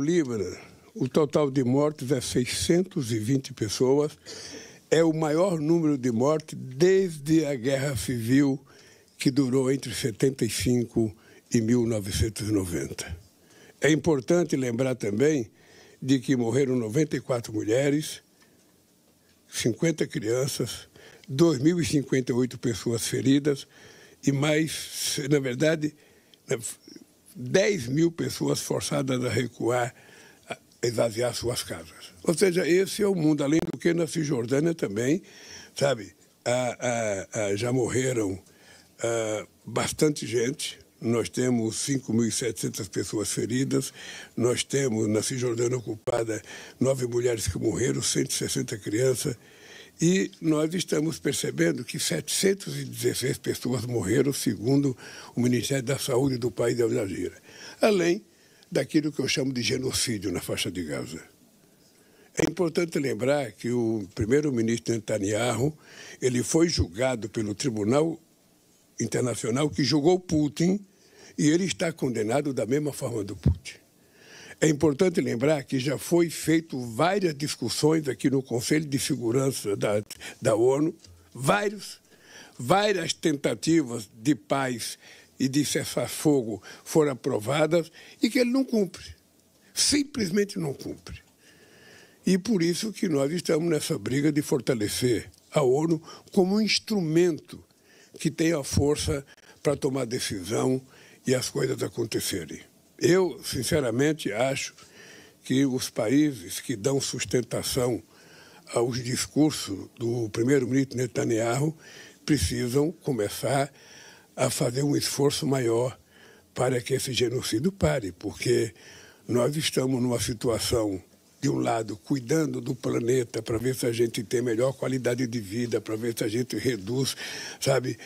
Libra, o total de mortes é 620 pessoas. É o maior número de mortes desde a Guerra Civil, que durou entre 75 e 1990. É importante lembrar também de que morreram 94 mulheres, 50 crianças, 2.058 pessoas feridas e mais, na verdade, 10 mil pessoas forçadas a recuar, a esvaziar suas casas. Ou seja, esse é o mundo. Além do que, na Cisjordânia também, sabe, ah, ah, ah, já morreram bastante gente. Nós temos 5.700 pessoas feridas. Nós temos, na Cisjordânia ocupada, nove mulheres que morreram, 160 crianças. E nós estamos percebendo que 716 pessoas morreram, segundo o Ministério da Saúde do país de Al além daquilo que eu chamo de genocídio na faixa de Gaza. É importante lembrar que o primeiro-ministro Netanyahu ele foi julgado pelo Tribunal Internacional que julgou Putin e ele está condenado da mesma forma do Putin. É importante lembrar que já foi feito várias discussões aqui no Conselho de Segurança da, da ONU, vários, várias tentativas de paz e de cessar fogo foram aprovadas e que ele não cumpre. Simplesmente não cumpre. E por isso que nós estamos nessa briga de fortalecer a ONU como um instrumento que tenha a força para tomar decisão e as coisas acontecerem. Eu, sinceramente, acho que os países que dão sustentação aos discursos do primeiro-ministro Netanyahu precisam começar a fazer um esforço maior para que esse genocídio pare, porque nós estamos numa situação de um lado, cuidando do planeta para ver se a gente tem melhor qualidade de vida, para ver se a gente reduz, sabe,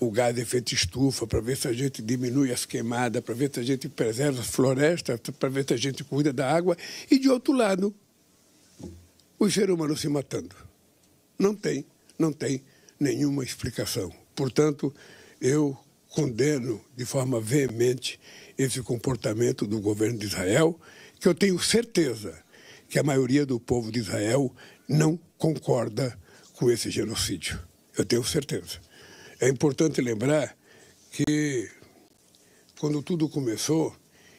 o gás de efeito estufa, para ver se a gente diminui as queimadas, para ver se a gente preserva as florestas, para ver se a gente cuida da água. E, de outro lado, o ser humano se matando. Não tem, não tem nenhuma explicação. Portanto, eu condeno de forma veemente esse comportamento do governo de Israel, que eu tenho certeza que a maioria do povo de Israel não concorda com esse genocídio. Eu tenho certeza. É importante lembrar que, quando tudo começou,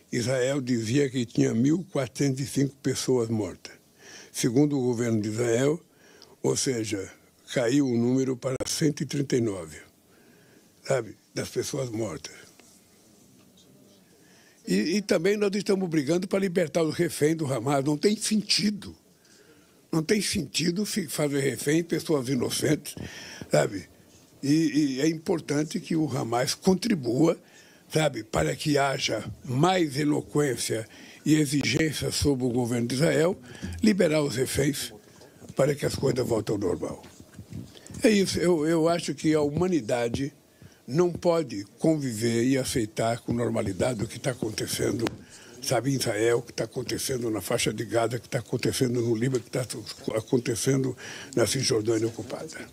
Israel dizia que tinha 1.405 pessoas mortas. Segundo o governo de Israel, ou seja, caiu o número para 139, sabe, das pessoas mortas. E, e também nós estamos brigando para libertar os reféns do Hamas. Não tem sentido. Não tem sentido fazer refém pessoas inocentes, sabe? E, e, é importante que o Hamas contribua, sabe, para que haja mais eloquência e exigência sobre o governo de Israel, liberar os reféns para que as coisas voltem ao normal. É isso, eu, eu acho que a humanidade não pode conviver e aceitar com normalidade o que está acontecendo, sabe, em Israel, o que está acontecendo na faixa de Gaza, o que está acontecendo no Líbano, o que está acontecendo na Cisjordânia ocupada.